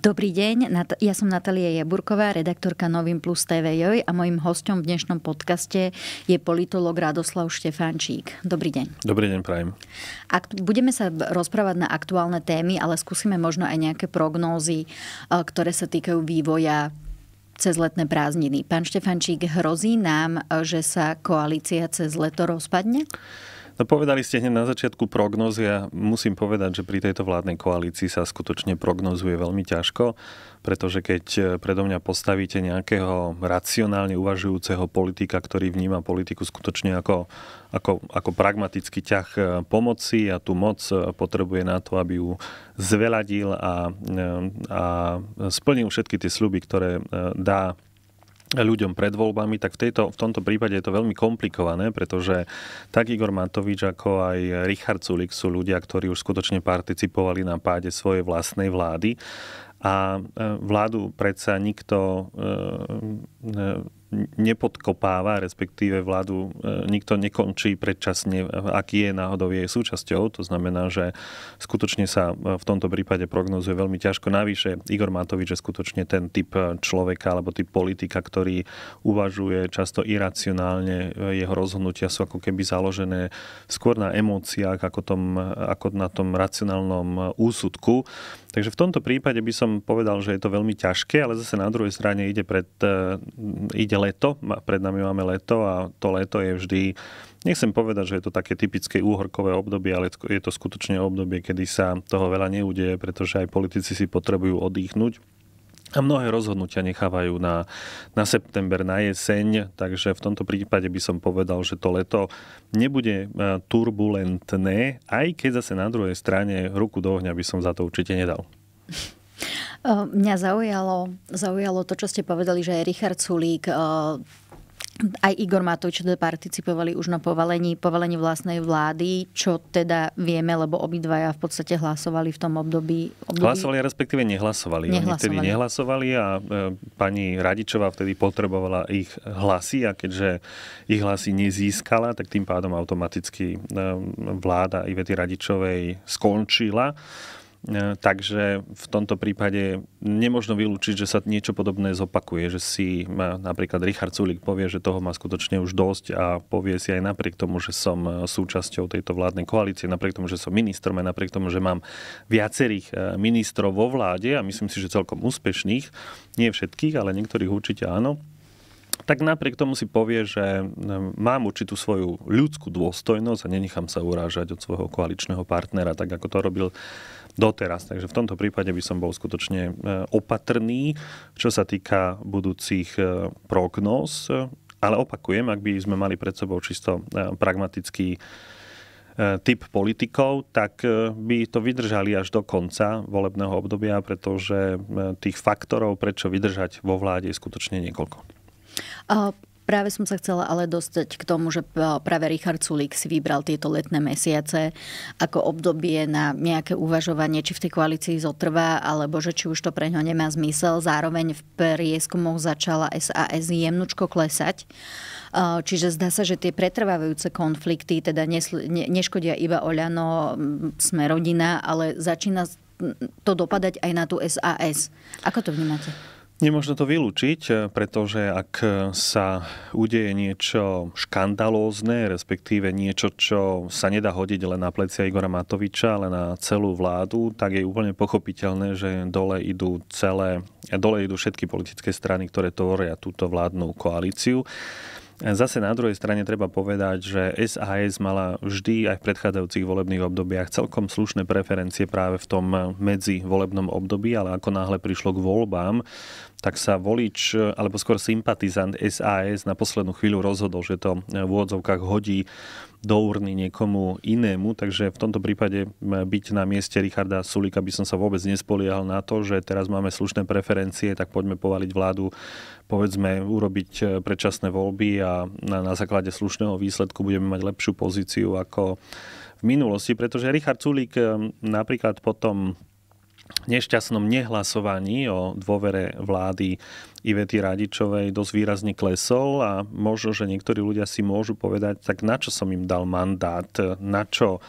Dobrý deň, ja som Natalia Jaburková, redaktorka Novým Plus TV Joj a mojim hostom v dnešnom podcaste je politolog Radoslav Štefančík. Dobrý deň. Dobrý deň, prajem. Ak, budeme sa rozprávať na aktuálne témy, ale skúsime možno aj nejaké prognózy, e, ktoré sa týkajú vývoja cez letné prázdniny. Pán Štefančík, hrozí nám, e, že sa koalícia cez leto rozpadne? No povedali ste hneď na začiatku prognozy a musím povedať, že pri tejto vládnej koalícii sa skutočne prognozuje veľmi ťažko, pretože keď e, predo mňa postavíte nejakého racionálne uvažujúceho politika, ktorý vníma politiku skutočne ako, ako, ako pragmatický ťah e, pomoci a tú moc e, potrebuje na to, aby ju zveladil a, a splnil všetky tie sluby, ktoré dá ľuďom pred voľbami, tak v, tejto, v tomto prípade je to veľmi komplikované, pretože tak Igor Matovič, ako aj Richard Sulik sú ľudia, ktorí už skutočne participovali na páde svojej vlastnej vlády a e, vládu predsa nikto e, e, nepodkopáva, respektíve vládu e, nikto nekončí predčasne, e, aký je náhodou jej súčasťou. To znamená, že skutočne sa e, v tomto prípade prognozuje veľmi ťažko. Navyše, Igor Matovič je skutočne ten typ človeka alebo typ politika, ktorý uvažuje často iracionálne. Jeho rozhodnutia sú ako keby založené skôr na emóciách ako, tom, ako na tom racionálnom úsudku. Takže v tomto prípade by som povedal, že je to veľmi ťažké, ale zase na druhej strane ide, pred, eh, ide leto, pred nami máme leto a to leto je vždy Nechcem povedať, že je to také typické úhorkové obdobie, ale je to skutočne obdobie, kedy sa toho veľa neudeje, pretože aj politici si potrebujú oddychnúť a mnohé rozhodnutia nechávajú na, na september, na jeseň, takže v tomto prípade by som povedal, že to leto nebude e, turbulentné, aj keď zase na druhej strane ruku do ohňa by som za to určite nedal. E, mňa zaujalo, zaujalo to, čo ste povedali, že Richard Sulík e, aj Igor Matovič teda participovali už na povalení, povalení vlastnej vlády, čo teda vieme, lebo obidvaja v podstate hlasovali v tom období. období... Hlasovali, respektíve nehlasovali. nehlasovali. Oni vtedy nehlasovali a e, pani Radičová vtedy potrebovala ich hlasy a keďže ich hlasy nezískala, tak tým pádom automaticky e, vláda Ivety Radičovej skončila. E, takže v tomto prípade nemôžno vylúčiť, že sa niečo podobné zopakuje, že si e, napríklad Richard Sulik povie, že toho má skutočne už dosť a povie si aj napriek tomu, že som e, súčasťou tejto vládnej koalície, napriek tomu, že som ministrom a napriek tomu, že mám viacerých ministrov vo vláde a myslím si, že celkom úspešných, nie všetkých, ale niektorých určite áno, tak napriek tomu si povie, že mám určitú svoju ľudskú dôstojnosť a nenechám sa urážať od svojho koaličného partnera, tak ako to robil doteraz. Takže v tomto prípade by som bol skutočne e, opatrný, čo sa týka budúcich e, prognóz. Ale opakujem, ak by sme mali pred sebou čisto e, pragmatický typ politikov, tak by to vydržali až do konca volebného obdobia, pretože tých faktorov, prečo vydržať vo vláde, je skutočne niekoľko. Uh... Práve som sa chcela ale dostať k tomu, že eh, práve Richard Sulík si vybral tieto letné mesiace ako obdobie na nejaké uvažovanie, či v tej koalícii zotrvá, alebo že či už to pre ňo nemá zmysel. Zároveň v prieskumoch začala SAS jemnučko klesať. Eh, čiže zdá sa, že tie pretrvávajúce konflikty teda neškodia iba Oľano, mm, sme rodina, ale začína to dopadať aj na tú SAS. Ako to vnímate? Nemôžno to vylúčiť, e, pretože ak e, sa udeje niečo škandalózne, respektíve niečo, čo sa nedá hodiť len na plecia Igora Matoviča, ale na celú vládu, tak je úplne pochopiteľné, že dole idú celé, dole idú všetky politické strany, ktoré tvoria túto vládnu koalíciu. E, zase na druhej strane treba povedať, že SAS mala vždy aj v predchádzajúcich volebných obdobiach celkom slušné preferencie práve v tom medzivolebnom období, ale ako náhle prišlo k voľbám, tak sa volič, alebo skôr sympatizant SAS na poslednú chvíľu rozhodol, že to v úvodzovkách hodí do urny niekomu inému, takže v tomto prípade byť na mieste Richarda Sulika by som sa vôbec nespoliehal na to, že teraz máme slušné preferencie, tak poďme povaliť vládu, povedzme urobiť e, predčasné voľby a na, na základe slušného výsledku budeme mať lepšiu pozíciu ako v minulosti, pretože Richard Sulík e, napríklad potom nešťastnom nehlasovaní o dôvere vlády Ivety Radičovej dosť výrazne klesol a možno, že niektorí ľudia si môžu povedať, tak na čo som im dal mandát, na čo,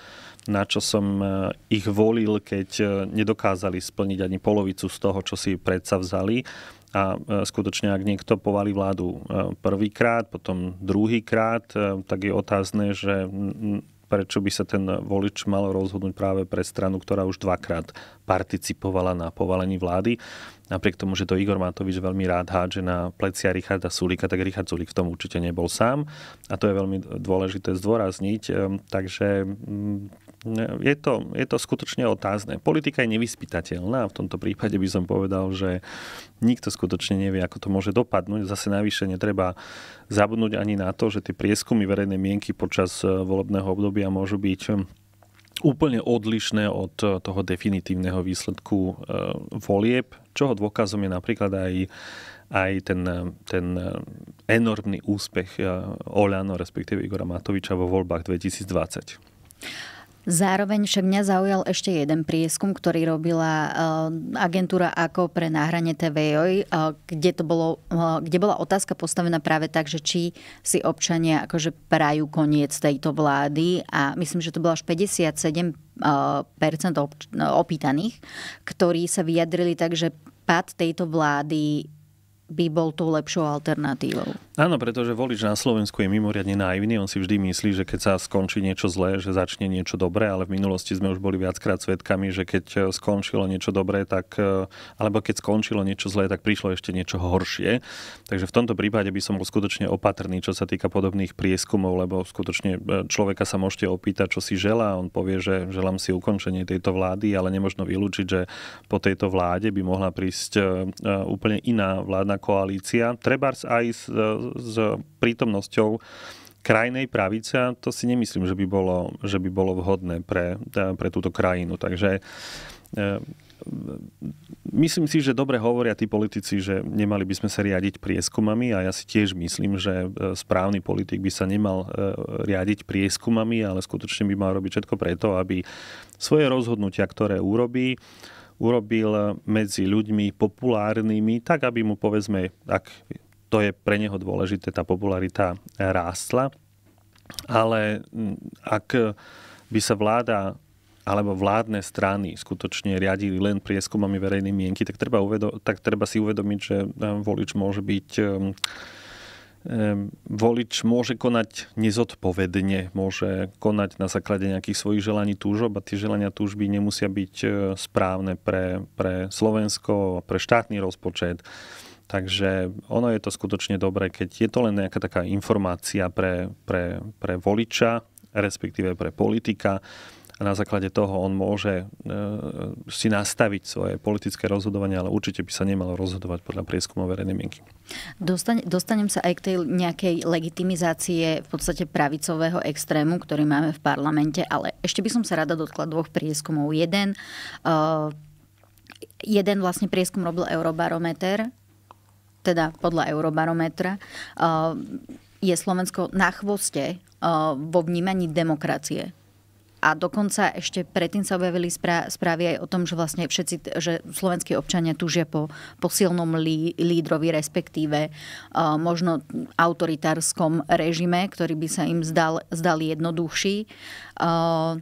na čo som e, ich volil, keď e, nedokázali splniť ani polovicu z toho, čo si predsa vzali. A e, skutočne, ak niekto povali vládu prvýkrát, potom druhýkrát, tak je otázne, že prečo by sa ten volič mal rozhodnúť práve pre stranu, ktorá už dvakrát participovala na povalení vlády. Napriek tomu, že to Igor Matovič veľmi rád hádže na plecia Richarda Sulika, tak Richard Sulik v tom určite nebol sám. A to je veľmi dôležité zdôrazniť. Ehm, takže mm, je to, je to skutočne otázne. Politika je nevyspytateľná. V tomto prípade by som povedal, že nikto skutočne nevie, ako to môže dopadnúť. Zase navyše netreba zabudnúť ani na to, že tie prieskumy verejnej mienky počas e, volebného obdobia môžu byť e, úplne odlišné od e, toho definitívneho výsledku volieb, čoho dôkazom je napríklad aj aj ten, ten enormný úspech Oľano, respektíve Igora Matoviča vo voľbách 2020. Zároveň však mňa zaujal ešte jeden prieskum, ktorý robila eh, agentúra ako pre náhranie TVJ, eh, kde, to bolo, eh, kde bola otázka postavená práve tak, že či si občania akože prajú koniec tejto vlády a myslím, že to bolo až 57 opýtaných, ktorí sa vyjadrili tak, že pád tejto vlády by bol tou lepšou alternatívou. Áno, pretože volič na Slovensku je mimoriadne naivný. On si vždy myslí, že keď sa skončí niečo zlé, že začne niečo dobré, ale v minulosti sme už boli viackrát svedkami, že keď e, skončilo niečo dobré, tak, e, alebo keď skončilo niečo zlé, tak prišlo ešte niečo horšie. Takže v tomto prípade by som bol skutočne opatrný, čo sa týka podobných prieskumov, lebo skutočne e, človeka sa môžete opýtať, čo si želá. On povie, že želám si ukončenie tejto vlády, ale nemožno vylúčiť, že po tejto vláde by mohla prísť úplne iná vládna koalícia. Trebárs aj s s prítomnosťou krajnej pravice a to si nemyslím, že by bolo, že by bolo vhodné pre, e, pre túto krajinu. Takže e, myslím si, že dobre hovoria tí politici, že nemali by sme sa riadiť prieskumami a ja si tiež myslím, že e, správny politik by sa nemal riadiť prieskumami, ale skutočne by mal robiť všetko preto, aby svoje rozhodnutia, ktoré urobí, urobil medzi ľuďmi populárnymi, tak aby mu povedzme, ak to je pre neho dôležité, tá popularita rástla. Ale ak by sa vláda alebo vládne strany skutočne riadili len prieskumami verejnej mienky, tak treba, uvedo- tak treba si uvedomiť, že e, volič môže byť e, e, volič môže konať nezodpovedne, môže konať na základe nejakých svojich želaní túžob a tie želania túžby nemusia byť správne pre, pre Slovensko, pre štátny rozpočet Takže ono je to skutočne dobré, keď je to len nejaká taká informácia pre, pre, pre voliča, respektíve pre politika. A na základe toho on môže e, si nastaviť svoje politické rozhodovanie, ale určite by sa nemalo rozhodovať podľa prieskumov verejnej mienky. Dostane, dostanem sa aj k tej nejakej legitimizácie v podstate pravicového extrému, ktorý máme v parlamente, ale ešte by som sa rada dotkla dvoch prieskumov. Jeden e, jeden vlastne prieskum robil Eurobarometer teda podľa Eurobarometra, eh, je Slovensko na chvoste eh, vo vnímaní demokracie. A dokonca ešte predtým sa objavili správy aj o tom, že vlastne všetci, že slovenskí občania tužia po, po silnom lí, lídrovi, respektíve uh, možno autoritárskom režime, ktorý by sa im zdal, zdal jednoduchší. Uh,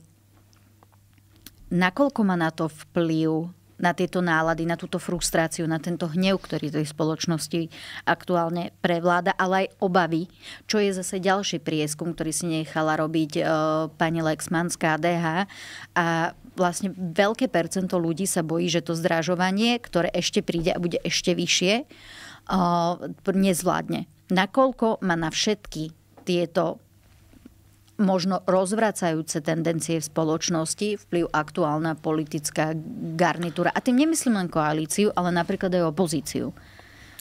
nakoľko má na to vplyv na tieto nálady, na túto frustráciu, na tento hnev, ktorý tej spoločnosti aktuálne prevláda, ale aj obavy, čo je zase ďalší prieskum, ktorý si nechala robiť e, pani Lexman z KDH a vlastne veľké percento ľudí sa bojí, že to zdražovanie, ktoré ešte príde a bude ešte vyššie, e, nezvládne. Nakoľko má na všetky tieto možno rozvracajúce tendencie v spoločnosti, vplyv aktuálna politická garnitúra. A tým nemyslím len koalíciu, ale napríklad aj opozíciu.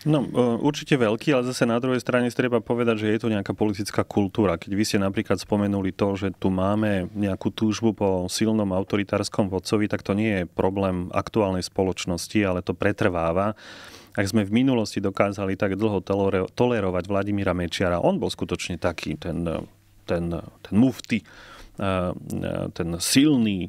No, e, určite veľký, ale zase na druhej strane treba povedať, že je to nejaká politická kultúra. Keď vy ste napríklad spomenuli to, že tu máme nejakú túžbu po silnom autoritárskom vodcovi, tak to nie je problém aktuálnej spoločnosti, ale to pretrváva ak sme v minulosti dokázali tak dlho tolerovať Vladimíra Mečiara, on bol skutočne taký, ten e, ten, ten mufty, e, e, ten silný e,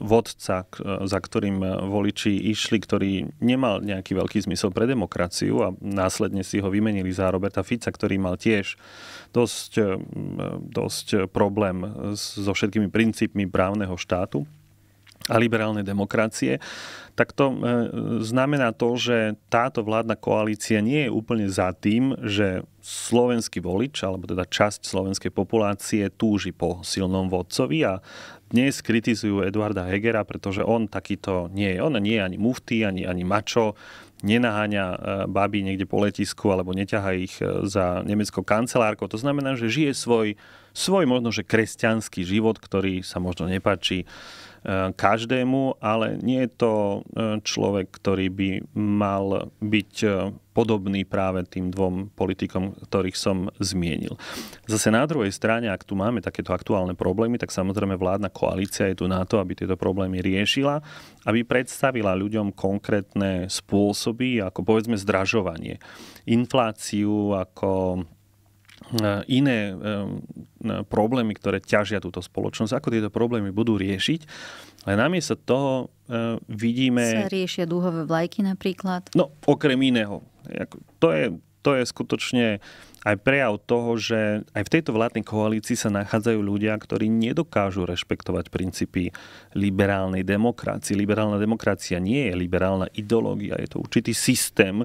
vodca, za ktorým voliči išli, ktorý nemal nejaký veľký zmysel pre demokraciu a následne si ho vymenili za Roberta Fica, ktorý mal tiež dosť, dosť problém so všetkými princípmi právneho štátu a liberálne demokracie, tak to e, znamená to, že táto vládna koalícia nie je úplne za tým, že slovenský volič, alebo teda časť slovenskej populácie túži po silnom vodcovi a dnes kritizujú Eduarda Hegera, pretože on takýto nie je. On nie je ani mufty, ani, ani mačo, nenaháňa e, baby niekde po letisku alebo neťaha ich e, za nemeckou kancelárkou. To znamená, že žije svoj, svoj možno, že kresťanský život, ktorý sa možno nepáči Eh, každému, ale nie je to eh, človek, ktorý by mal byť eh, podobný práve tým dvom politikom, ktorých som zmienil. Zase na druhej strane, ak tu máme takéto aktuálne problémy, tak samozrejme vládna koalícia je tu na to, aby tieto problémy riešila, aby predstavila ľuďom konkrétne spôsoby, ako povedzme zdražovanie, infláciu, ako E, iné e, e, problémy, ktoré ťažia túto spoločnosť, ako tieto problémy budú riešiť. Ale namiesto toho vidíme... Sa riešia dúhové vlajky napríklad? No, okrem iného. To je, to je skutočne aj prejav toho, že aj v tejto vládnej koalícii sa nachádzajú ľudia, ktorí nedokážu rešpektovať princípy liberálnej demokracie. Liberálna demokracia nie je liberálna ideológia, je to určitý systém,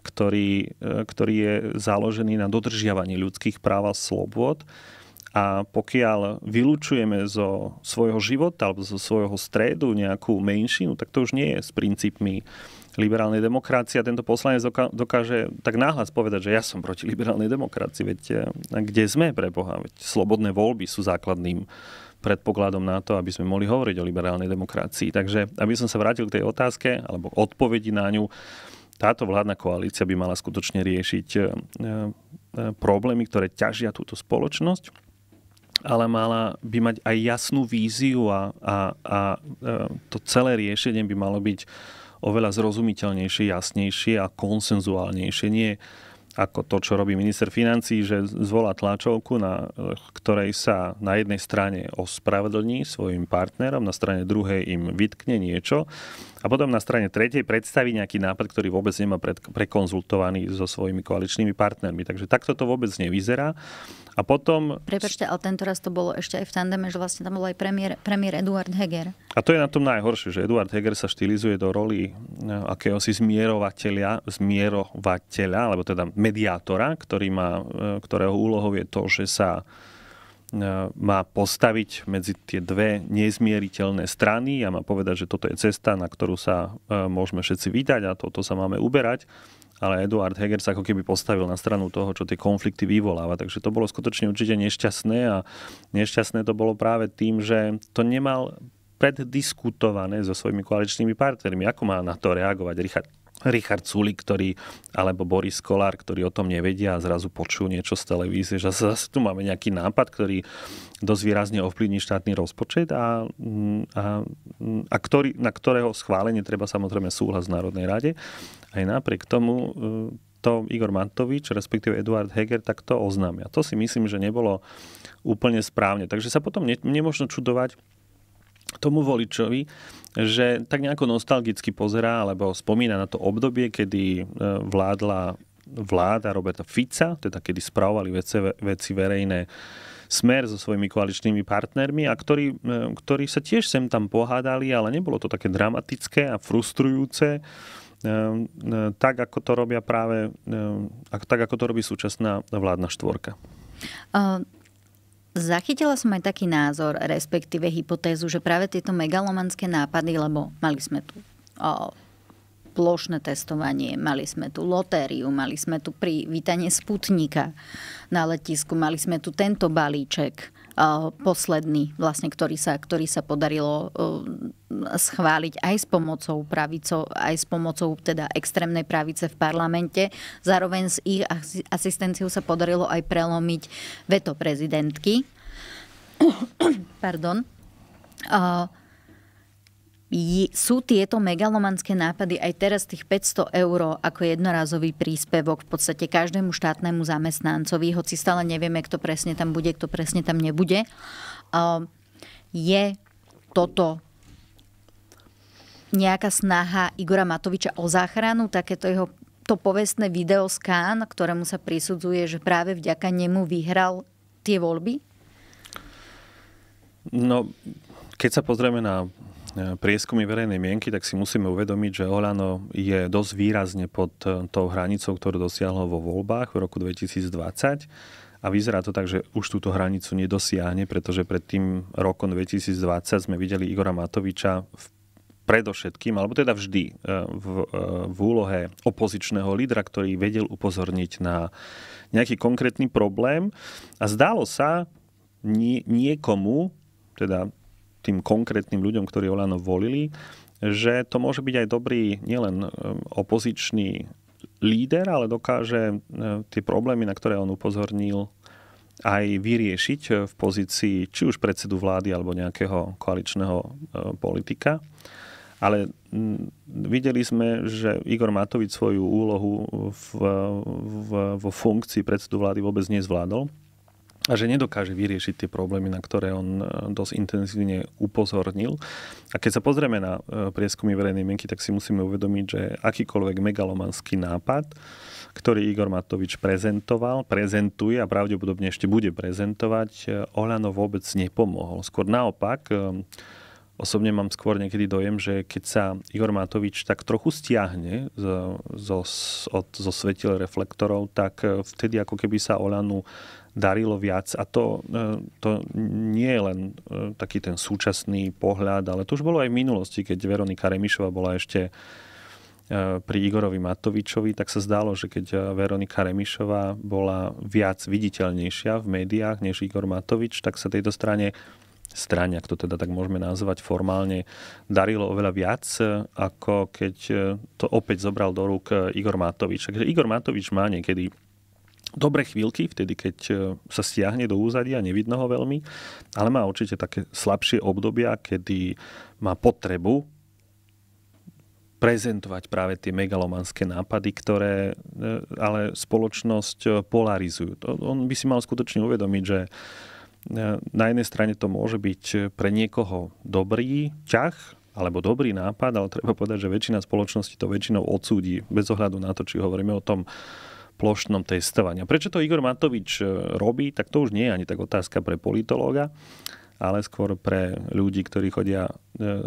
ktorý, e, ktorý je založený na dodržiavaní ľudských práv a slobod. A pokiaľ vylúčujeme zo svojho života alebo zo svojho stredu nejakú menšinu, tak to už nie je s princípmi liberálnej demokracie. A tento poslanec dokáže tak náhlas povedať, že ja som proti liberálnej demokracii. Veď e, kde sme pre Boha? Veď slobodné voľby sú základným predpokladom na to, aby sme mohli hovoriť o liberálnej demokracii. Takže aby som sa vrátil k tej otázke alebo odpovedi na ňu, táto vládna koalícia by mala skutočne riešiť e, e, problémy, ktoré ťažia túto spoločnosť, ale mala by mať aj jasnú víziu a, a, a e, to celé riešenie by malo byť oveľa zrozumiteľnejšie, jasnejšie a konsenzuálnejšie. Nie ako to, čo robí minister financí, že zvolá tlačovku, na ktorej sa na jednej strane ospravedlní svojim partnerom, na strane druhej im vytkne niečo a potom na strane tretej predstaví nejaký nápad, ktorý vôbec nemá prekonzultovaný so svojimi koaličnými partnermi. Takže takto to vôbec nevyzerá. A potom... Prepečte, ale tento raz to bolo ešte aj v tandeme, že vlastne tam bol aj premiér, premiér Eduard Heger. A to je na tom najhoršie, že Eduard Heger sa štilizuje do roli eh, akéhosi zmierovateľa, zmierovateľa, alebo teda mediátora, ktorý má, eh, ktorého úlohou je to, že sa E, má postaviť medzi tie dve nezmieriteľné strany a má povedať, že toto je cesta, na ktorú sa e, môžeme všetci vydať a toto sa máme uberať. Ale Eduard Heger sa ako keby postavil na stranu toho, čo tie konflikty vyvoláva. Takže to bolo skutočne určite nešťastné a nešťastné to bolo práve tým, že to nemal preddiskutované so svojimi koaličnými partnermi. Ako má na to reagovať Richard Richard Sulik, ktorý, alebo Boris Kolár, ktorí o tom nevedia a zrazu počujú niečo z televízie, že zase tu máme nejaký nápad, ktorý dosť výrazne ovplyvní štátny rozpočet a, mm, a, mm, a ktorý, na ktorého schválenie treba samozrejme súhlas v Národnej rade. Aj napriek tomu e, to Igor Matovič, respektíve Eduard Heger, tak to oznámia. To si myslím, že nebolo úplne správne. Takže sa potom ne, nemôžno čudovať, tomu voličovi, že tak nejako nostalgicky pozerá alebo spomína na to obdobie, kedy e, vládla vláda Roberta Fica, teda kedy spravovali veci, veci verejné smer so svojimi koaličnými partnermi a ktorí, e, ktorí sa tiež sem tam pohádali, ale nebolo to také dramatické a frustrujúce, e, tak ako to robia práve, tak ako to robí súčasná vládna štvorka. Uh... Zachytila som aj taký názor, respektíve hypotézu, že práve tieto megalomanské nápady, lebo mali sme tu o, plošné testovanie, mali sme tu lotériu, mali sme tu privítanie Sputnika na letisku, mali sme tu tento balíček Eh, posledný, vlastne, ktorý sa, ktorý sa podarilo eh, schváliť aj s pomocou pravico, aj s pomocou teda extrémnej pravice v parlamente. Zároveň s ich asistenciou sa podarilo aj prelomiť veto prezidentky. Pardon. Uh, sú tieto megalomanské nápady aj teraz tých 500 eur ako jednorázový príspevok v podstate každému štátnemu zamestnancovi, hoci stále nevieme, kto presne tam bude, kto presne tam nebude. Je toto nejaká snaha Igora Matoviča o záchranu, takéto jeho to povestné video z Kán, ktorému sa prisudzuje, že práve vďaka nemu vyhral tie voľby? No, keď sa pozrieme na prieskumy verejnej mienky, tak si musíme uvedomiť, že Olano je dosť výrazne pod e, tou hranicou, ktorú dosiahlo vo voľbách v roku 2020. A vyzerá to tak, že už túto hranicu nedosiahne, pretože pred tým rokom 2020 sme videli Igora Matoviča v predovšetkým, alebo teda vždy e, v, e, v úlohe opozičného lídra, ktorý vedel upozorniť na nejaký konkrétny problém. A zdálo sa nie, niekomu, teda tým konkrétnym ľuďom, ktorí Olano volili, že to môže byť aj dobrý nielen e, opozičný líder, ale dokáže e, tie problémy, na ktoré on upozornil, aj vyriešiť e, v pozícii či už predsedu vlády alebo nejakého koaličného politika. Ale videli sme, že Igor Matovič svoju úlohu v, v, vo funkcii predsedu vlády vôbec nezvládol a že nedokáže vyriešiť tie problémy, na ktoré on e, dosť intenzívne upozornil. A keď sa pozrieme na e, prieskumy verejnej mienky, tak si musíme uvedomiť, že akýkoľvek megalomanský nápad, ktorý Igor Matovič prezentoval, prezentuje a pravdepodobne ešte bude prezentovať, e, Olano vôbec nepomohol. Skôr naopak, osobne mám skôr niekedy dojem, že keď sa Igor Matovič tak trochu stiahne zo, zo, od, zo svetil reflektorov, tak vtedy ako keby sa Olanu darilo viac. A to, e, to nie je len e, taký ten súčasný pohľad, ale to už bolo aj v minulosti, keď Veronika Remišová bola ešte e, pri Igorovi Matovičovi, tak sa zdalo, že keď Veronika Remišová bola viac viditeľnejšia v médiách než Igor Matovič, tak sa tejto strane strane, ak to teda tak môžeme nazvať formálne, darilo oveľa viac, ako keď to opäť zobral do rúk Igor Matovič. Takže Igor Matovič má niekedy dobré chvíľky, vtedy keď e, sa stiahne do úzadia, nevidno ho veľmi, ale má určite také slabšie obdobia, kedy má potrebu prezentovať práve tie megalomanské nápady, ktoré e, ale spoločnosť e, polarizujú. On by si mal skutočne uvedomiť, že na jednej strane to môže byť pre niekoho dobrý ťah, alebo dobrý nápad, ale treba povedať, že väčšina spoločnosti to väčšinou odsúdi, bez ohľadu na to, či hovoríme o tom plošnom testovaní. A prečo to Igor Matovič e, robí, tak to už nie je ani tak otázka pre politológa, ale skôr pre ľudí, ktorí chodia e,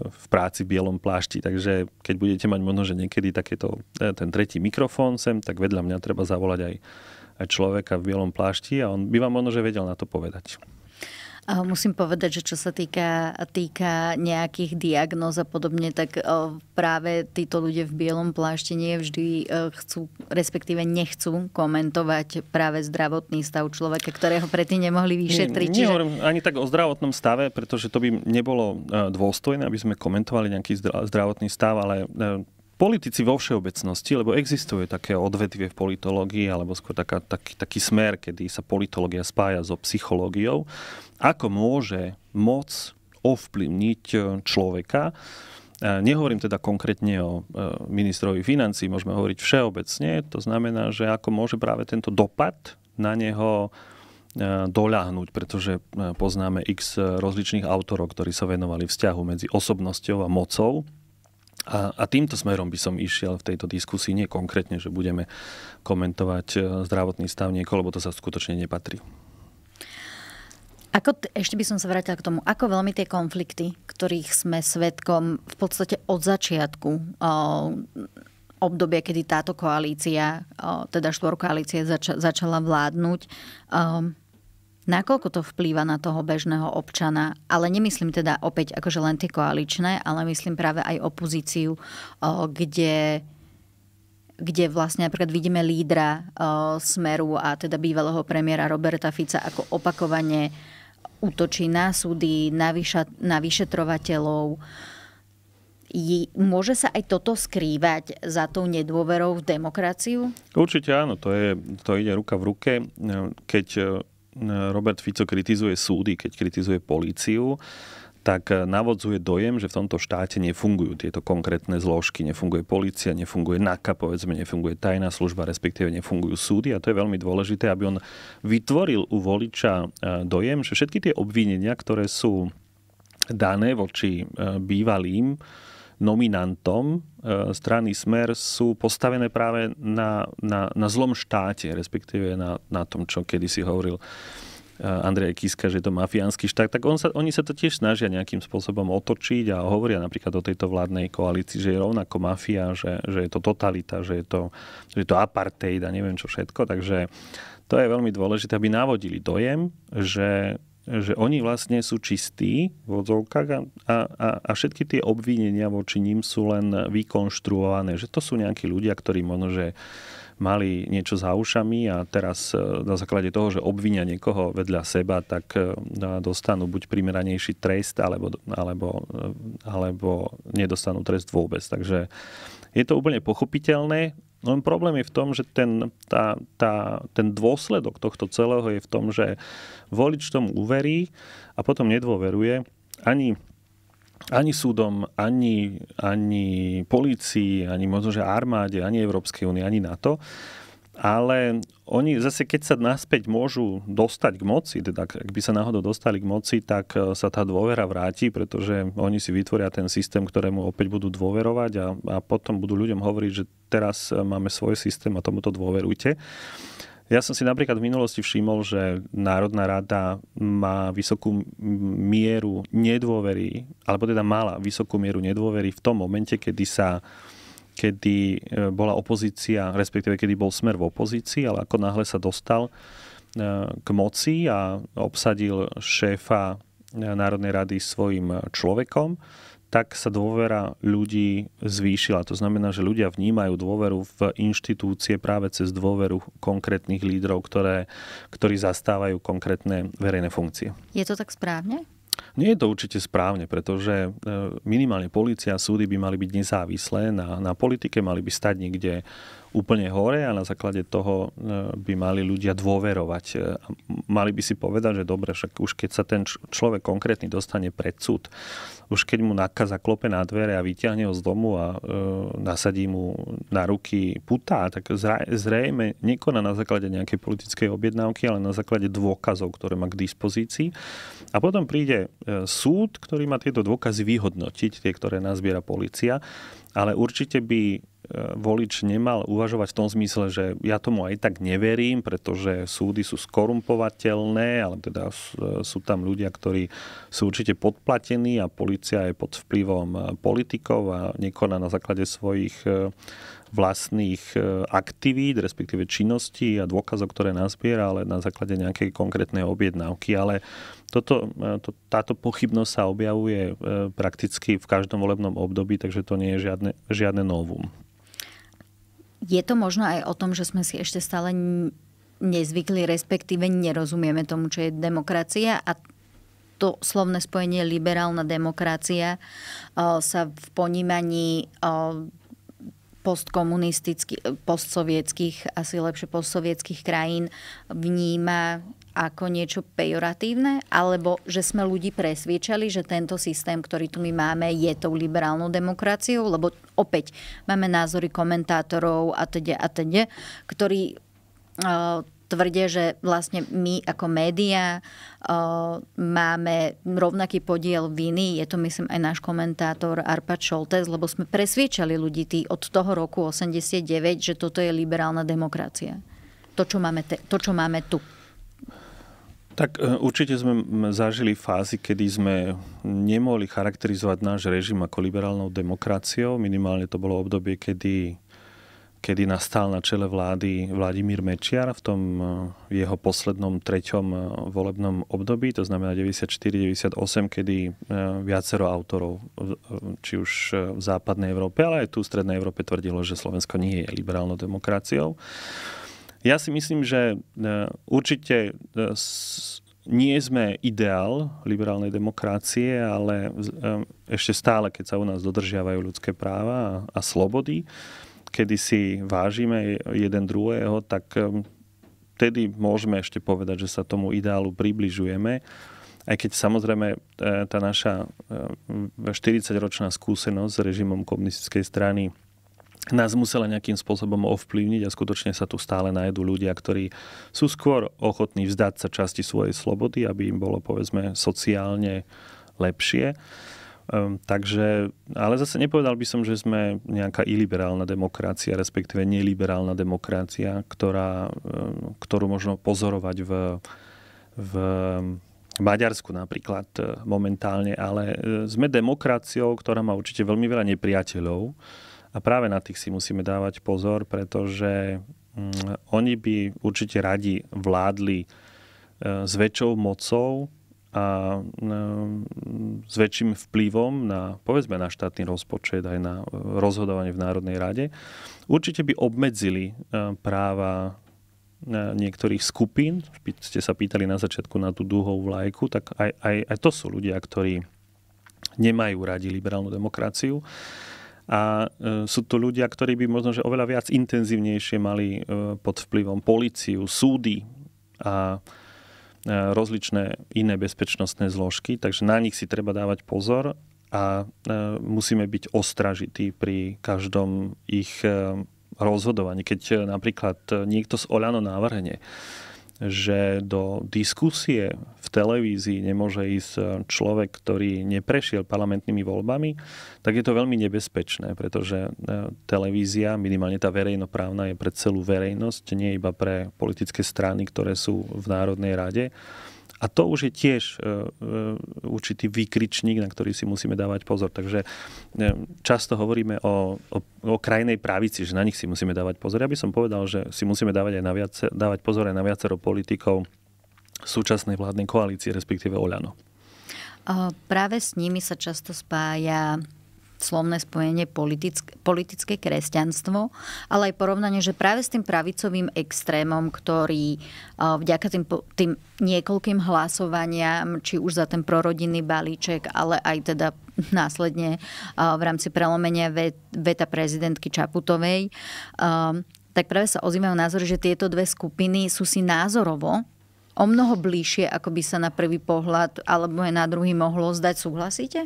v práci v bielom plášti. Takže keď budete mať možno, že niekedy takéto, e, ten tretí mikrofón sem, tak vedľa mňa treba zavolať aj, aj človeka v bielom plášti a on by vám možno, že vedel na to povedať. Musím povedať, že čo sa týka, týka nejakých diagnóz a podobne, tak e, práve títo ľudia v bielom plášti nie vždy e, chcú, respektíve nechcú komentovať práve zdravotný stav človeka, ktorého predtým nemohli vyšetriť. Nie, nehovorím ani tak o zdravotnom stave, pretože to by nebolo e, dôstojné, aby sme komentovali nejaký zdravotný stav, ale politici vo všeobecnosti, lebo existuje také odvetvie v politológii, alebo skôr taká, taký, taký smer, kedy sa politológia spája so psychológiou, ako môže moc ovplyvniť e, človeka. E, nehovorím teda konkrétne o e, ministrovi financí, môžeme hovoriť všeobecne. To znamená, že ako môže práve tento dopad na neho doľahnúť, pretože poznáme x rozličných autorov, ktorí sa venovali vzťahu medzi osobnosťou a mocou a, a týmto smerom by som išiel v tejto diskusii, nie konkrétne, že budeme komentovať e, zdravotný stav niekoho, lebo to sa skutočne nepatrí. Ako, ešte by som sa vrátila k tomu, ako veľmi tie konflikty, ktorých sme svetkom v podstate od začiatku o, obdobia, kedy táto koalícia, o, teda koalície zača, začala vládnuť, o, Nakoľko to vplýva na toho bežného občana, ale nemyslím teda opäť akože len tie koaličné, ale myslím práve aj opozíciu, kde kde vlastne napríklad vidíme lídra Smeru a teda bývalého premiéra Roberta Fica ako opakovane útočí na súdy, na, vyša, na vyšetrovateľov. Je, môže sa aj toto skrývať za tou nedôverou v demokraciu? Určite áno, to, je, to ide ruka v ruke. Keď Robert Fico kritizuje súdy, keď kritizuje políciu, tak navodzuje dojem, že v tomto štáte nefungujú tieto konkrétne zložky. Nefunguje policia, nefunguje NAKA, povedzme, nefunguje tajná služba, respektíve nefungujú súdy. A to je veľmi dôležité, aby on vytvoril u voliča e, dojem, že všetky tie obvinenia, ktoré sú dané voči e, bývalým nominantom e, strany Smer sú postavené práve na, na, na zlom štáte, respektíve na, na tom, čo kedysi hovoril e, Andrej Kiska, že je to mafiánsky štát, tak on sa, oni sa to tiež snažia nejakým spôsobom otočiť a hovoria napríklad o tejto vládnej koalícii, že je rovnako mafia, že, že je to totalita, že je to, že je to apartheid a neviem čo všetko. Takže to je veľmi dôležité, aby navodili dojem, že že oni vlastne sú čistí v odzovkách a, a, a všetky tie obvinenia voči ním sú len vykonštruované. Že to sú nejakí ľudia, ktorí možno, že mali niečo za ušami a teraz e, na základe toho, že obvinia niekoho vedľa seba, tak e, no dostanú buď primeranejší trest, alebo, alebo, e, alebo nedostanú trest vôbec. Takže je to úplne pochopiteľné, len problém je v tom, že ten, tá, tá, ten dôsledok tohto celého je v tom, že volič tomu uverí a potom nedôveruje ani, ani súdom, ani, ani polícii, ani možno, že armáde, ani Európskej únie, ani NATO ale oni zase, keď sa naspäť môžu dostať k moci, teda ak by sa náhodou dostali k moci, tak e, sa tá dôvera vráti, pretože oni si vytvoria ten systém, ktorému opäť budú dôverovať a, a potom budú ľuďom hovoriť, že teraz e, máme svoj systém a tomuto dôverujte. Ja som si napríklad v minulosti všimol, že Národná rada má vysokú mieru nedôvery, alebo teda mala vysokú mieru nedôvery v tom momente, kedy sa uh, kedy e, bola opozícia, respektíve kedy bol smer v opozícii, ale ako náhle sa dostal e, k moci a obsadil šéfa e, Národnej rady svojim človekom, tak sa dôvera ľudí zvýšila. To znamená, že ľudia vnímajú dôveru v inštitúcie práve cez dôveru konkrétnych lídrov, ktoré, ktorí zastávajú konkrétne verejné funkcie. Je to tak správne? Nie je to určite správne, pretože e, minimálne policia a súdy by mali byť nezávislé na, na politike, mali by stať niekde úplne hore a na základe toho e, by mali ľudia dôverovať. E, mali by si povedať, že dobre, však už keď sa ten človek konkrétny dostane pred súd, už keď mu náka zaklope na dvere a vyťahne ho z domu a e, nasadí mu na ruky putá, tak zrejme nekoná na základe nejakej politickej objednávky, ale na základe dôkazov, ktoré má k dispozícii. A potom príde e, súd, ktorý má tieto dôkazy vyhodnotiť, tie, ktoré nazbiera policia, ale určite by E, volič nemal uvažovať v tom zmysle, že ja tomu aj tak neverím, pretože súdy sú skorumpovateľné, ale teda e, sú tam ľudia, ktorí sú určite podplatení a policia je pod vplyvom e, politikov a nekoná na základe svojich vlastných e, aktivít, respektíve činností a dôkazov, ktoré nazbiera, ale na základe nejakej konkrétnej objednávky. Ale toto, e, to, táto pochybnosť sa objavuje e, prakticky v každom volebnom období, takže to nie je žiadne, žiadne novum. Je to možno aj o tom, že sme si ešte stále nezvykli, respektíve nerozumieme tomu, čo je demokracia a to slovné spojenie liberálna demokracia sa v ponímaní postkomunistických, postsovietských, asi lepšie postsovietských krajín vníma ako niečo pejoratívne, alebo že sme ľudí presviečali, že tento systém, ktorý tu my máme, je tou liberálnou demokraciou, lebo opäť máme názory komentátorov a teda a teda, ktorí tvrdia, že vlastne my ako médiá máme rovnaký podiel viny. Je to, myslím, aj náš komentátor Arpa Šoltes, lebo sme presviečali ľudí tí od toho roku 89, že toto je liberálna demokracia. To, čo máme, te, to, čo máme tu. Tak e, určite sme zažili fázy, kedy sme nemohli charakterizovať náš režim ako liberálnou demokraciou. Minimálne to bolo obdobie, kedy kedy nastal na čele vlády Vladimír Mečiar v tom eh, jeho poslednom treťom eh, volebnom období, to znamená 94-98, kedy eh, viacero autorov, či už v západnej Európe, ale aj tu v strednej Európe tvrdilo, že Slovensko nie je liberálnou demokraciou. Ja si myslím, že určite nie sme ideál liberálnej demokracie, ale ešte stále, keď sa u nás dodržiavajú ľudské práva a slobody, kedy si vážime jeden druhého, tak vtedy ehm, môžeme ešte povedať, že sa tomu ideálu približujeme. Aj keď samozrejme e, tá naša 40-ročná e, skúsenosť s režimom komunistickej strany nás musela nejakým spôsobom ovplyvniť a skutočne sa tu stále nájdú ľudia, ktorí sú skôr ochotní vzdať sa časti svojej slobody, aby im bolo povedzme sociálne lepšie. Um, takže, ale zase nepovedal by som, že sme nejaká iliberálna demokracia, respektíve neliberálna demokracia, ktorá, um, ktorú možno pozorovať v, v Maďarsku napríklad e, momentálne, ale e, sme demokraciou, ktorá má určite veľmi veľa nepriateľov a práve na tých si musíme dávať pozor, pretože um, oni by určite radi vládli e, s väčšou mocou, a no, s väčším vplyvom na, povedzme, na štátny rozpočet, aj na e, rozhodovanie v Národnej rade, určite by obmedzili e, práva e, niektorých skupín. Ste sa pýtali na začiatku na tú dúhovú vlajku, tak aj, aj, aj to sú ľudia, ktorí nemajú radi liberálnu demokraciu. A sú to ľudia, ktorí by možno že oveľa viac intenzívnejšie mali pod vplyvom policiu, súdy a E, rozličné iné bezpečnostné zložky, takže na nich si treba dávať pozor a e, musíme byť ostražití pri každom ich e, rozhodovaní. Keď napríklad niekto z Olano návrhne, že do diskusie v televízii nemôže ísť e, človek, ktorý neprešiel parlamentnými voľbami, tak je to veľmi nebezpečné, pretože e, televízia, minimálne tá verejnoprávna, je pre celú verejnosť, nie iba pre politické strany, ktoré sú v Národnej rade. A to už je tiež e, e, určitý výkričník, na ktorý si musíme dávať pozor. Takže e, často hovoríme o, o, o krajnej pravici, že na nich si musíme dávať pozor. Ja by som povedal, že si musíme dávať, aj na viace, dávať pozor aj na viacero politikov súčasnej vládnej koalície, respektíve Oľano. Práve s nimi sa často spája slovné spojenie politick, politické kresťanstvo, ale aj porovnanie, že práve s tým pravicovým extrémom, ktorý vďaka tým, tým niekoľkým hlasovaniam, či už za ten prorodinný balíček, ale aj teda následne v rámci prelomenia veta prezidentky Čaputovej, tak práve sa ozývajú názory, že tieto dve skupiny sú si názorovo o mnoho bližšie, ako by sa na prvý pohľad alebo aj na druhý mohlo zdať. Súhlasíte?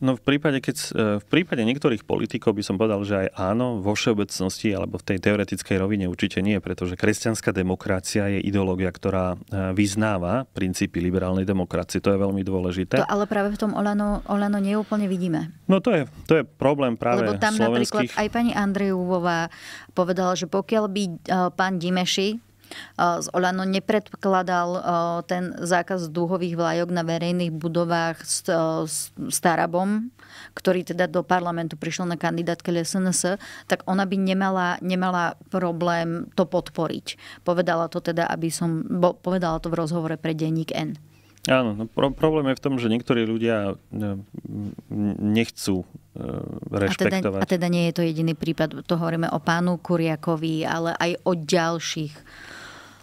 No v prípade, keď, e, v prípade niektorých politikov by som povedal, že aj áno, vo všeobecnosti alebo v tej teoretickej rovine určite nie, pretože kresťanská demokracia je ideológia, ktorá e, vyznáva princípy liberálnej demokracie. To je veľmi dôležité. To ale práve v tom Olano, Olano neúplne vidíme. No to je, to je problém práve Lebo tam slovenských... napríklad aj pani Andrejúvová povedala, že pokiaľ by e, pán Dimeši Eh, z Olano nepredkladal eh, ten zákaz dúhových vlajok na verejných budovách eh, s, s Tarabom, ktorý teda do parlamentu prišiel na kandidátke SNS, tak ona by nemala, nemala problém to podporiť. Povedala to teda, aby som, bo, povedala to v rozhovore pre denník N. Áno, no pro, problém je v tom, že niektorí ľudia nechcú rešpektovať. A teda, a teda nie je to jediný prípad, to hovoríme o pánu Kuriakovi, ale aj o ďalších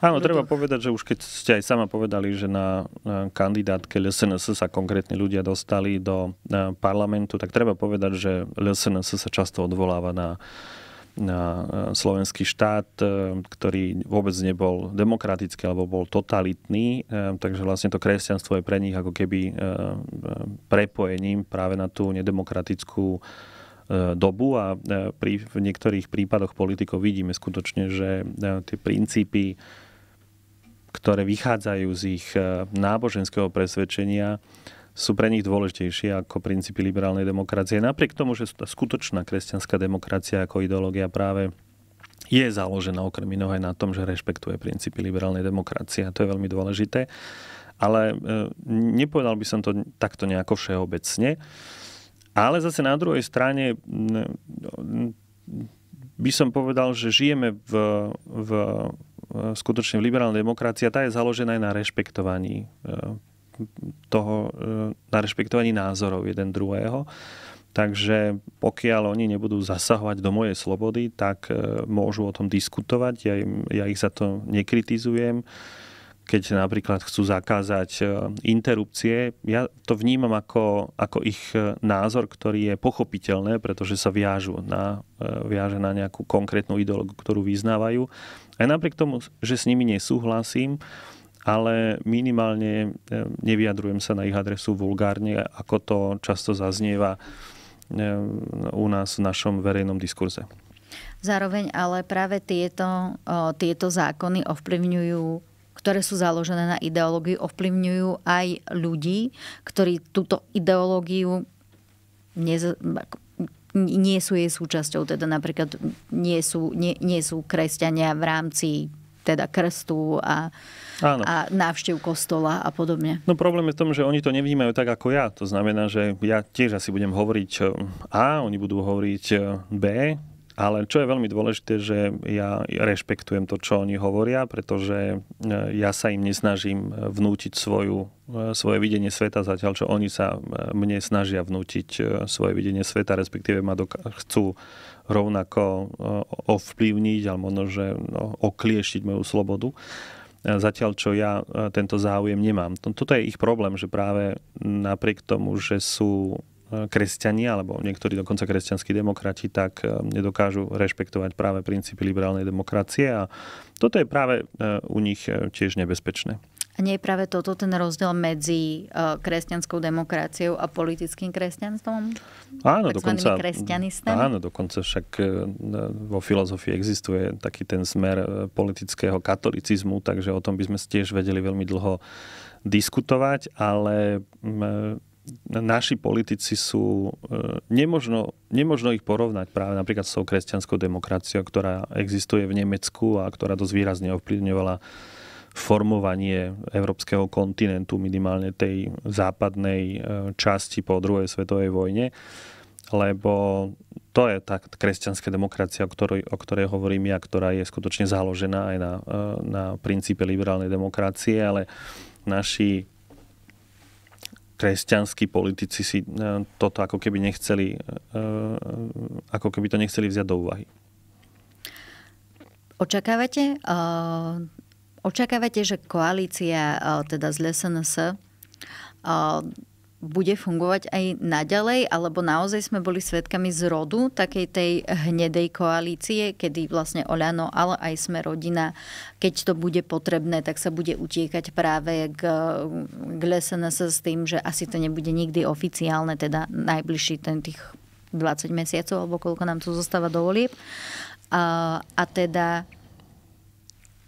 Áno, treba povedať, že už keď ste aj sama povedali, že na kandidátke LSNS sa konkrétni ľudia dostali do parlamentu, tak treba povedať, že LSNS sa často odvoláva na na e, slovenský štát, e, ktorý vôbec nebol demokratický alebo bol totalitný, e, takže vlastne to kresťanstvo je pre nich ako keby prepojením práve na tú nedemokratickú dobu a pri, v niektorých prípadoch politikov vidíme skutočne, že tie princípy ktoré vychádzajú z ich e, náboženského presvedčenia, sú pre nich dôležitejšie ako princípy liberálnej demokracie. Napriek tomu, že tá skutočná kresťanská demokracia ako ideológia práve je založená okrem iného aj na tom, že rešpektuje princípy liberálnej demokracie a to je veľmi dôležité. Ale e, nepovedal by som to takto nejako všeobecne. Ale zase na druhej strane by som povedal, že žijeme v, v E, skutočne liberálna demokracia tá je založená aj na rešpektovaní e, toho, e, na rešpektovaní názorov jeden druhého. Takže pokiaľ oni nebudú zasahovať do mojej slobody, tak môžu o tom diskutovať. Ja, im, ja ich za to nekritizujem keď napríklad chcú zakázať e, interrupcie. Ja to vnímam ako, ako ich e, názor, ktorý je pochopiteľné, pretože sa viažu na, e, viaže na nejakú konkrétnu ideológiu, ktorú vyznávajú. Aj napriek tomu, že s nimi nesúhlasím, ale minimálne nevyjadrujem sa na ich adresu vulgárne, ako to často zaznieva u nás v našom verejnom diskurze. Zároveň ale práve tieto, tieto zákony ovplyvňujú ktoré sú založené na ideológii, ovplyvňujú aj ľudí, ktorí túto ideológiu nie, nie sú jej súčasťou, teda napríklad nie sú, nie, nie sú kresťania v rámci teda krstu a, Áno. a návštev kostola a podobne. No problém je v tom, že oni to nevnímajú tak ako ja. To znamená, že ja tiež asi budem hovoriť A, oni budú hovoriť B, ale čo je veľmi dôležité, že ja rešpektujem to, čo oni hovoria, pretože e, ja sa im nesnažím e, vnútiť svoju, e, svoje videnie sveta, zatiaľ čo oni sa mne snažia vnútiť svoje videnie sveta, respektíve ma doka- chcú rovnako ovplyvniť alebo možno, že no, oklieštiť moju slobodu zatiaľ čo ja tento záujem nemám. Toto je ich problém, že práve napriek tomu, že sú kresťania, alebo niektorí dokonca kresťanskí demokrati, tak e, nedokážu rešpektovať práve princípy liberálnej demokracie a toto je práve e, u nich e, tiež nebezpečné. A nie je práve toto ten rozdiel medzi kresťanskou demokraciou a politickým kresťanstvom? Áno, dokonca, áno, dokonca však vo filozofii existuje taký ten smer politického katolicizmu, takže o tom by sme tiež vedeli veľmi dlho diskutovať, ale naši politici sú, e, nemožno, nemožno ich porovnať práve napríklad s tou kresťanskou demokraciou, ktorá existuje v Nemecku a ktorá dosť výrazne ovplyvňovala formovanie európskeho kontinentu, minimálne tej západnej e, časti po druhej svetovej vojne, lebo to je tá kresťanská demokracia, o ktorej, o ktorej hovorím ja, ktorá je skutočne založená aj na, e, na princípe liberálnej demokracie, ale naši kresťanskí politici si e, toto ako keby nechceli, e, e, ako keby to nechceli vziať do úvahy. Očakávate, očakávate že koalícia teda z SNS bude fungovať aj naďalej, alebo naozaj sme boli svedkami zrodu takej tej hnedej koalície, kedy vlastne Oľano, ale aj sme rodina, keď to bude potrebné, tak sa bude utiekať práve k, k SNS s tým, že asi to nebude nikdy oficiálne, teda najbližší ten tých 20 mesiacov, alebo koľko nám tu zostáva do volieb. A, a teda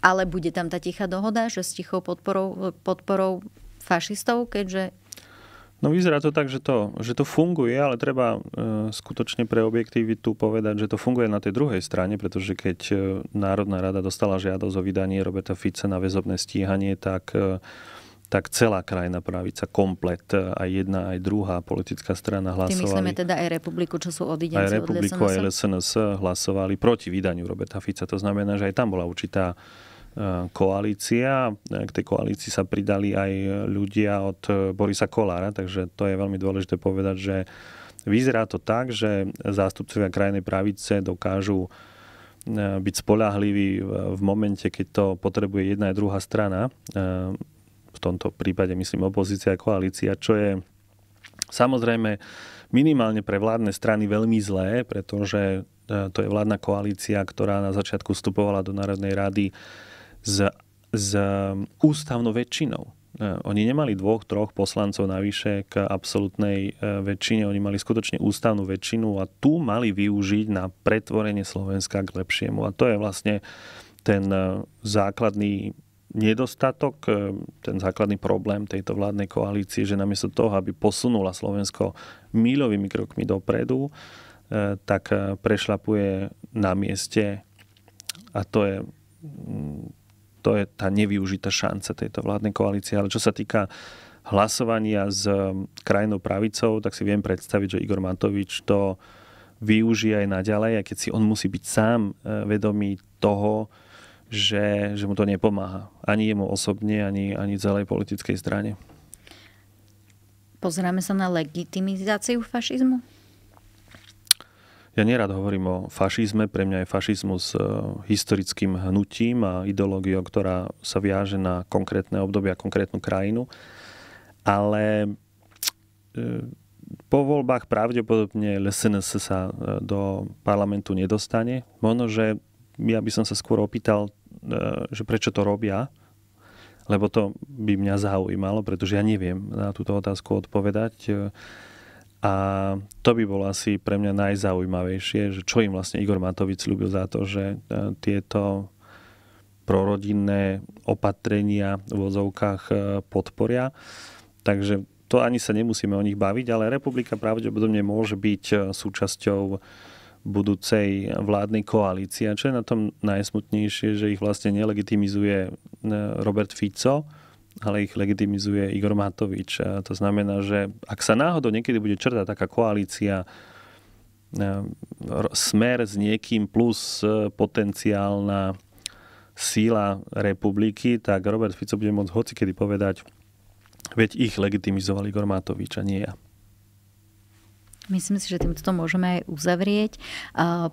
ale bude tam tá tichá dohoda, že s tichou podporou, podporou fašistov, keďže No vyzerá to tak, že to, že to funguje, ale treba e, skutočne pre objektivitu povedať, že to funguje na tej druhej strane, pretože keď e, Národná rada dostala žiadosť o vydanie Roberta Fice na väzobné stíhanie, tak, e, tak celá krajina pravica, komplet, e, aj jedna, aj druhá politická strana hlasovali. Tým myslíme teda aj republiku, čo sú odidenci Aj republiku, od aj SNS hlasovali proti vydaniu Roberta Fica. To znamená, že aj tam bola určitá koalícia. K tej koalícii sa pridali aj ľudia od Borisa Kolára, takže to je veľmi dôležité povedať, že vyzerá to tak, že zástupcovia krajnej pravice dokážu e, byť spolahliví v momente, keď to potrebuje jedna aj druhá strana. E, v tomto prípade myslím opozícia a koalícia, čo je samozrejme minimálne pre vládne strany veľmi zlé, pretože e, to je vládna koalícia, ktorá na začiatku vstupovala do Národnej rady s, s ústavnou väčšinou. E, oni nemali dvoch, troch poslancov navyše k absolútnej e, väčšine, oni mali skutočne ústavnú väčšinu a tu mali využiť na pretvorenie Slovenska k lepšiemu. A to je vlastne ten e, základný nedostatok, ten základný problém tejto vládnej koalície, že namiesto toho, aby posunula Slovensko míľovými krokmi dopredu, tak prešlapuje na mieste a to je to je tá nevyužitá šanca tejto vládnej koalície. Ale čo sa týka hlasovania s um, krajnou pravicou, tak si viem predstaviť, že Igor Matovič to využije aj naďalej, aj keď si on musí byť sám uh, vedomý toho, že, že mu to nepomáha. Ani jemu osobne, ani, ani celej politickej strane. Pozeráme sa na legitimizáciu fašizmu? Ja nerad hovorím o fašizme, pre mňa je fašizmus e, historickým hnutím a ideológiou, ktorá sa viaže na konkrétne obdobie a konkrétnu krajinu. Ale e, po voľbách pravdepodobne SNS sa e, do parlamentu nedostane. Možno, že ja by som sa skôr opýtal, že prečo to robia, lebo to by mňa zaujímalo, pretože ja neviem na túto otázku odpovedať. A to by bolo asi pre mňa najzaujímavejšie, že čo im vlastne Igor Matovič ľúbil za to, že e, tieto prorodinné opatrenia v vozovkách e, podporia. Takže to ani sa nemusíme o nich baviť, ale republika pravdepodobne môže byť e, súčasťou budúcej vládnej koalície. A čo je na tom najsmutnejšie, že ich vlastne nelegitimizuje Robert Fico, ale ich legitimizuje Igor Matovič. A to znamená, že ak sa náhodou niekedy bude črtať taká koalícia e, smer s niekým plus e, potenciálna síla republiky, tak Robert Fico bude môcť hocikedy povedať, veď ich legitimizoval Igor Matovič a nie ja. Myslím si, že týmto to môžeme aj uzavrieť.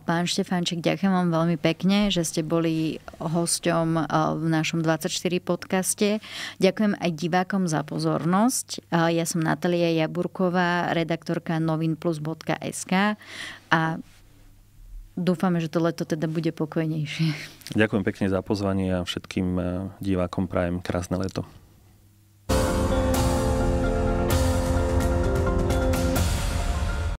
Pán Štefánček, ďakujem vám veľmi pekne, že ste boli hosťom v našom 24 podcaste. Ďakujem aj divákom za pozornosť. Ja som Natalia Jaburková, redaktorka novinplus.sk a dúfame, že to leto teda bude pokojnejšie. Ďakujem pekne za pozvanie a všetkým e, divákom prajem krásne leto.